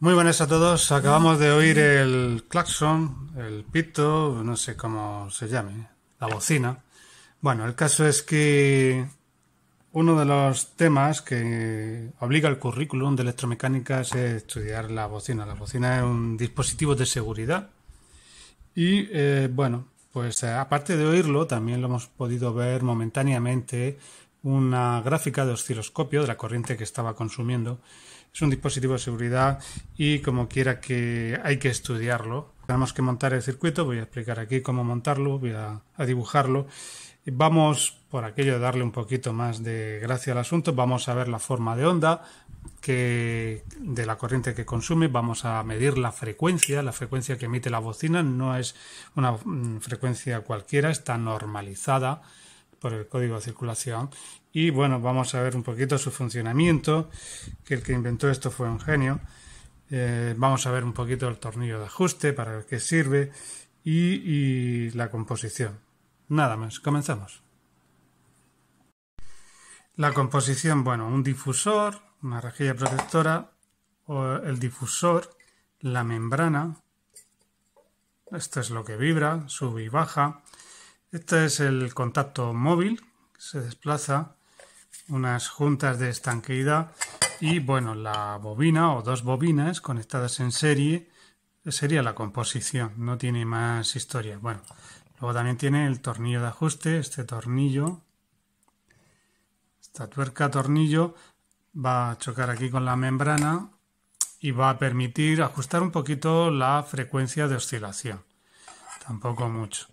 Muy buenas a todos. Acabamos de oír el claxon, el pito, no sé cómo se llame, la bocina. Bueno, el caso es que uno de los temas que obliga al currículum de electromecánica es estudiar la bocina. La bocina es un dispositivo de seguridad. Y eh, bueno, pues eh, aparte de oírlo, también lo hemos podido ver momentáneamente una gráfica de osciloscopio de la corriente que estaba consumiendo. Es un dispositivo de seguridad y como quiera que hay que estudiarlo. Tenemos que montar el circuito, voy a explicar aquí cómo montarlo, voy a, dibujarlo. Vamos, por aquello de darle un poquito más de gracia al asunto, vamos a ver la forma de onda que, de la corriente que consume, vamos a medir la frecuencia, la frecuencia que emite la bocina, no es una mm, frecuencia cualquiera, está normalizada por el código de circulación. Y bueno, vamos a ver un poquito su funcionamiento, que el que inventó esto fue un genio. Eh, vamos a ver un poquito el tornillo de ajuste, para qué sirve y, y la composición. Nada más, comenzamos. La composición, bueno, un difusor, una rejilla protectora, el difusor, la membrana, esto es lo que vibra, sube y baja, este es el contacto móvil, se desplaza, unas juntas de estanqueidad y bueno, la bobina o dos bobinas conectadas en serie sería la composición, no tiene más historia. Bueno, luego también tiene el tornillo de ajuste, este tornillo, esta tuerca tornillo va a chocar aquí con la membrana y va a permitir ajustar un poquito la frecuencia de oscilación, tampoco mucho.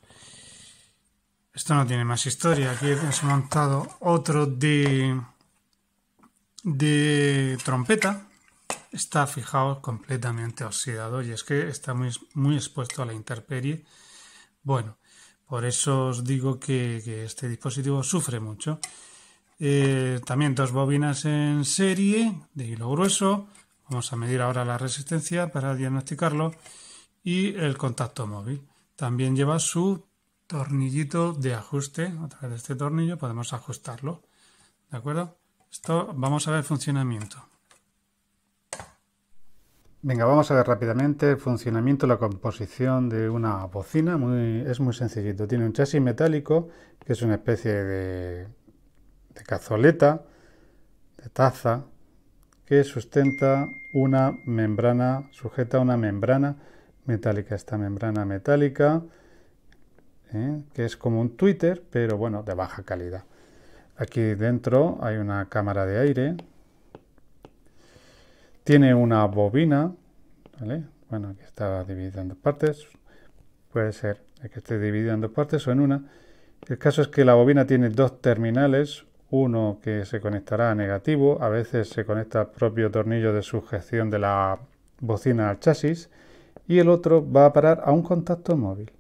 Esto no tiene más historia. Aquí hemos montado otro de, de trompeta. Está, fijado completamente oxidado y es que está muy, muy expuesto a la intemperie. Bueno, por eso os digo que, este dispositivo sufre mucho. Eh, también dos bobinas en serie de hilo grueso. Vamos a medir ahora la resistencia para diagnosticarlo. Y el contacto móvil. También lleva su tornillito de ajuste. A través de este tornillo podemos ajustarlo. ¿De acuerdo? Esto vamos a ver el funcionamiento. Venga, vamos a ver rápidamente el funcionamiento, la composición de una bocina. es muy sencillito. Tiene un chasis metálico, que es una especie de, de cazoleta, de taza, que sustenta una membrana, sujeta a una membrana metálica. Esta membrana metálica ¿eh? que es como un Twitter, pero bueno, de baja calidad. Aquí dentro hay una cámara de aire. Tiene una bobina, Bueno, aquí está dividida en dos partes. Puede ser que esté dividida en dos partes o en una. El caso es que la bobina tiene dos terminales, uno que se conectará a negativo, a veces se conecta al propio tornillo de sujeción de la bocina al chasis y el otro va a parar a un contacto móvil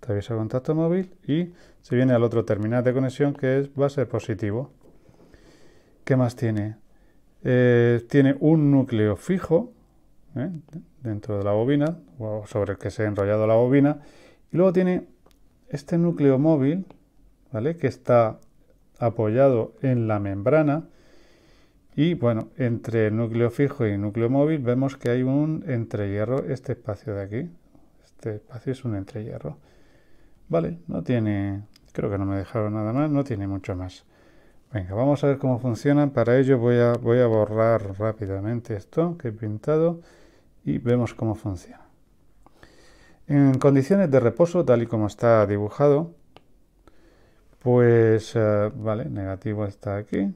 atraviesa contacto móvil y se viene al otro terminal de conexión que es, va a ser positivo. ¿Qué más tiene? Eh, tiene un núcleo fijo ¿eh? dentro de la bobina o sobre el que se ha enrollado la bobina y luego tiene este núcleo móvil ¿vale? que está apoyado en la membrana y bueno, entre el núcleo fijo y el núcleo móvil vemos que hay un entrehierro, este espacio de aquí, este espacio es un entrehierro. Vale, no tiene... Creo que no me dejaron nada más, no tiene mucho más. Venga, vamos a ver cómo funciona. Para ello voy a, voy a borrar rápidamente esto que he pintado y vemos cómo funciona. En condiciones de reposo, tal y como está dibujado, pues, eh, vale, negativo está aquí,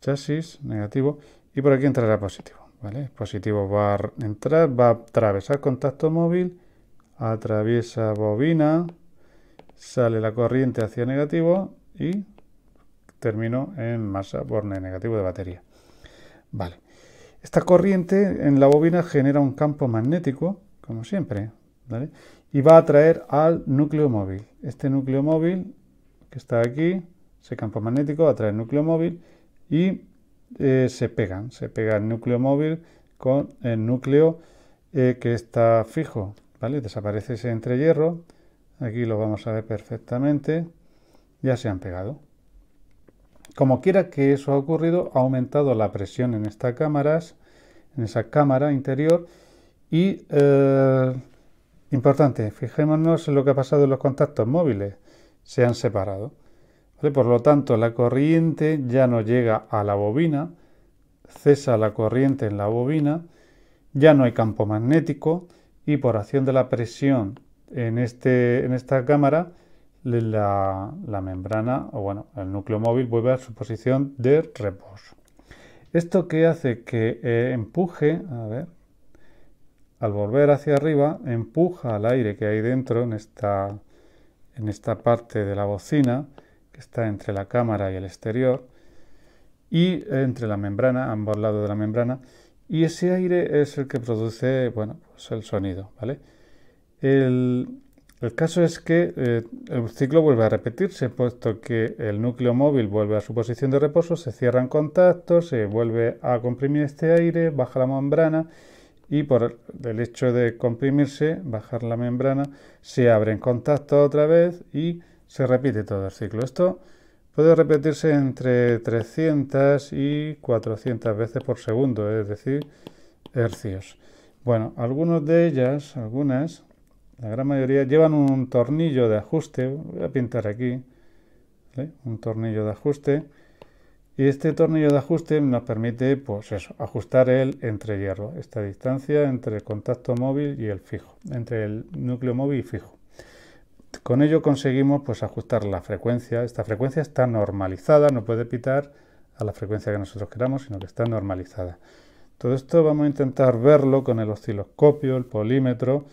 chasis, negativo, y por aquí entrará positivo, ¿vale? Positivo va a entrar, va a atravesar contacto móvil, atraviesa bobina, sale la corriente hacia negativo y termino en masa borne negativo de batería. Vale. Esta corriente en la bobina genera un campo magnético, como siempre, y va a atraer al núcleo móvil. Este núcleo móvil que está aquí, ese campo magnético atrae el núcleo móvil y eh, se pegan. Se pega el núcleo móvil con el núcleo eh, que está fijo. ¿vale? Desaparece ese entrehierro Aquí lo vamos a ver perfectamente. Ya se han pegado. Como quiera que eso ha ocurrido, ha aumentado la presión en estas cámaras, en esa cámara interior. Y eh, importante, fijémonos en lo que ha pasado en los contactos móviles. Se han separado. Por lo tanto, la corriente ya no llega a la bobina, cesa la corriente en la bobina, ya no hay campo magnético y por acción de la presión este, en, esta cámara la, membrana o bueno, el núcleo móvil vuelve a su posición de reposo. Esto que hace que eh, empuje, a ver, al volver hacia arriba, empuja al aire que hay dentro en esta, parte de la bocina, que está entre la cámara y el exterior, y eh, entre la membrana, ambos lados de la membrana, y ese aire es el que produce, bueno, pues el sonido, ¿vale? El, caso es que eh, el ciclo vuelve a repetirse, puesto que el núcleo móvil vuelve a su posición de reposo, se cierran contactos, se vuelve a comprimir este aire, baja la membrana y por el hecho de comprimirse, bajar la membrana, se abre en contacto otra vez y se repite todo el ciclo. Esto puede repetirse entre 300 y 400 veces por segundo, es decir, hercios. Bueno, algunas de ellas, algunas la gran mayoría llevan un tornillo de ajuste. Voy a pintar aquí. Un tornillo de ajuste. Y este tornillo de ajuste nos permite pues ajustar el hierro. esta distancia entre el contacto móvil y el fijo, entre el núcleo móvil y fijo. Con ello conseguimos pues, ajustar la frecuencia. Esta frecuencia está normalizada, no puede pitar a la frecuencia que nosotros queramos, sino que está normalizada. Todo esto vamos a intentar verlo con el osciloscopio, el polímetro,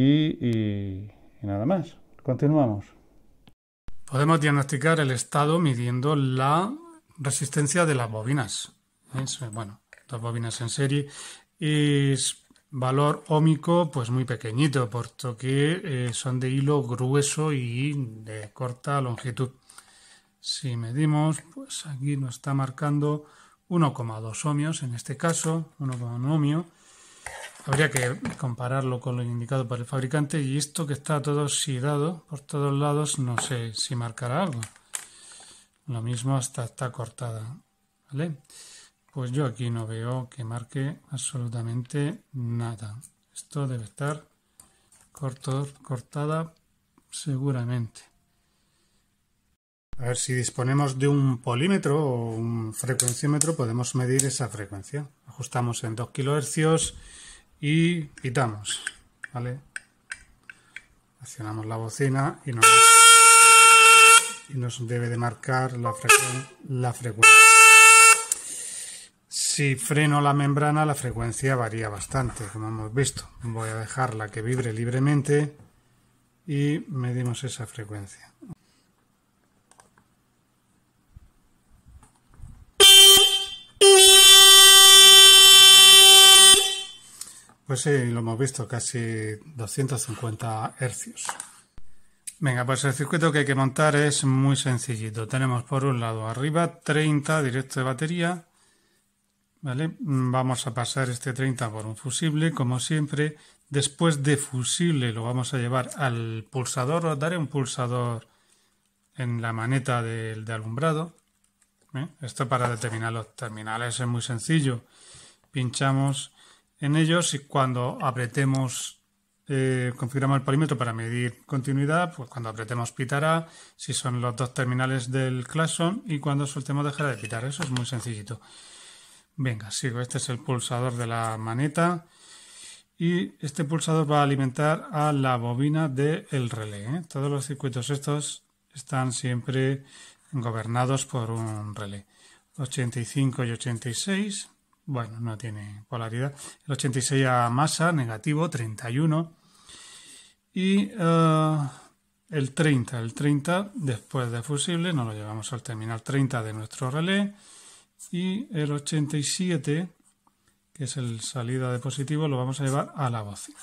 y, nada más. Continuamos. Podemos diagnosticar el estado midiendo la resistencia de las bobinas. ¿eh? bueno, dos bobinas en serie Es valor ómico pues muy pequeñito, puesto que eh, son de hilo grueso y de corta longitud. Si medimos, pues aquí nos está marcando 1,2 ohmios en este caso, 1,1 ohmio, Habría que compararlo con lo indicado por el fabricante y esto que está todo oxidado por todos lados, no sé si marcará algo. Lo mismo hasta está cortada. ¿Vale? Pues yo aquí no veo que marque absolutamente nada. Esto debe estar corto, cortada seguramente. A ver, si disponemos de un polímetro o un frecuenciómetro, podemos medir esa frecuencia. Ajustamos en 2 kHz y quitamos, ¿vale? Accionamos la bocina y nos, debe de marcar la, la frecuencia. Si freno la membrana, la frecuencia varía bastante, como hemos visto. Voy a dejarla que vibre libremente y medimos esa frecuencia. Pues sí, lo hemos visto, casi 250 hercios. Venga, pues el circuito que hay que montar es muy sencillito. Tenemos por un lado arriba 30 directo de batería. Vamos a pasar este 30 por un fusible, como siempre. Después de fusible lo vamos a llevar al pulsador. Os daré un pulsador en la maneta del de alumbrado. ¿eh? Esto para determinar los terminales es muy sencillo. Pinchamos en ellos y cuando apretemos, eh, configuramos el polímetro para medir continuidad, pues cuando apretemos pitará, si son los dos terminales del claxon y cuando soltemos dejará de pitar. Eso es muy sencillito. Venga, sigo. Este es el pulsador de la maneta y este pulsador va a alimentar a la bobina del relé. ¿eh? Todos los circuitos estos están siempre gobernados por un relé. 85 y 86 bueno, no tiene polaridad. El 86 a masa, negativo, 31. Y eh, el 30, el 30 después de fusible, nos lo llevamos al terminal 30 de nuestro relé. Y el 87, que es el salida de positivo, lo vamos a llevar a la bocina.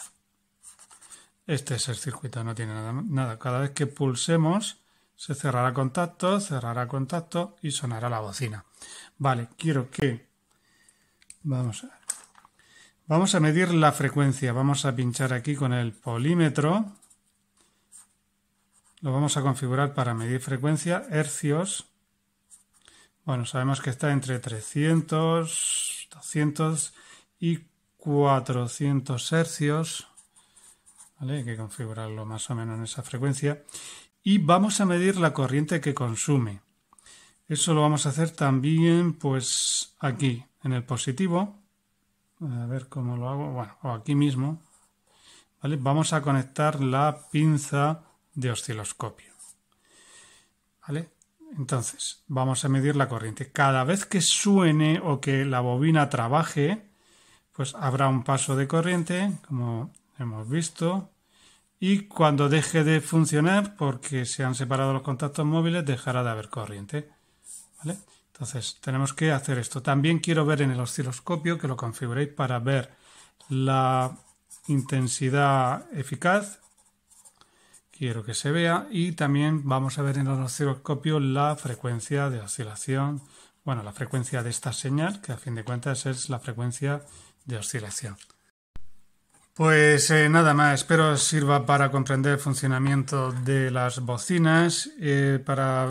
Este es el circuito, no tiene nada. nada. Cada vez que pulsemos, se cerrará contacto, cerrará contacto y sonará la bocina. Vale, quiero que Vamos a, vamos a medir la frecuencia. Vamos a pinchar aquí con el polímetro. Lo vamos a configurar para medir frecuencia, hercios. Bueno, sabemos que está entre 300, 200 y 400 hercios. Hay que configurarlo más o menos en esa frecuencia. Y vamos a medir la corriente que consume. Eso lo vamos a hacer también pues aquí, en el positivo. A ver cómo lo hago. Bueno, aquí mismo. Vamos a conectar la pinza de osciloscopio. ¿Vale? Entonces, vamos a medir la corriente. Cada vez que suene o que la bobina trabaje, pues habrá un paso de corriente, como hemos visto. Y cuando deje de funcionar, porque se han separado los contactos móviles, dejará de haber corriente. Entonces tenemos que hacer esto. También quiero ver en el osciloscopio que lo configuréis para ver la intensidad eficaz. Quiero que se vea y también vamos a ver en el osciloscopio la frecuencia de oscilación. Bueno, la frecuencia de esta señal, que a fin de cuentas es la frecuencia de oscilación. Pues eh, nada más, espero sirva para comprender el funcionamiento de las bocinas, eh, para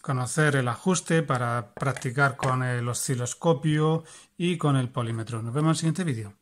conocer el ajuste para practicar con el osciloscopio y con el polímetro. Nos vemos en el siguiente vídeo.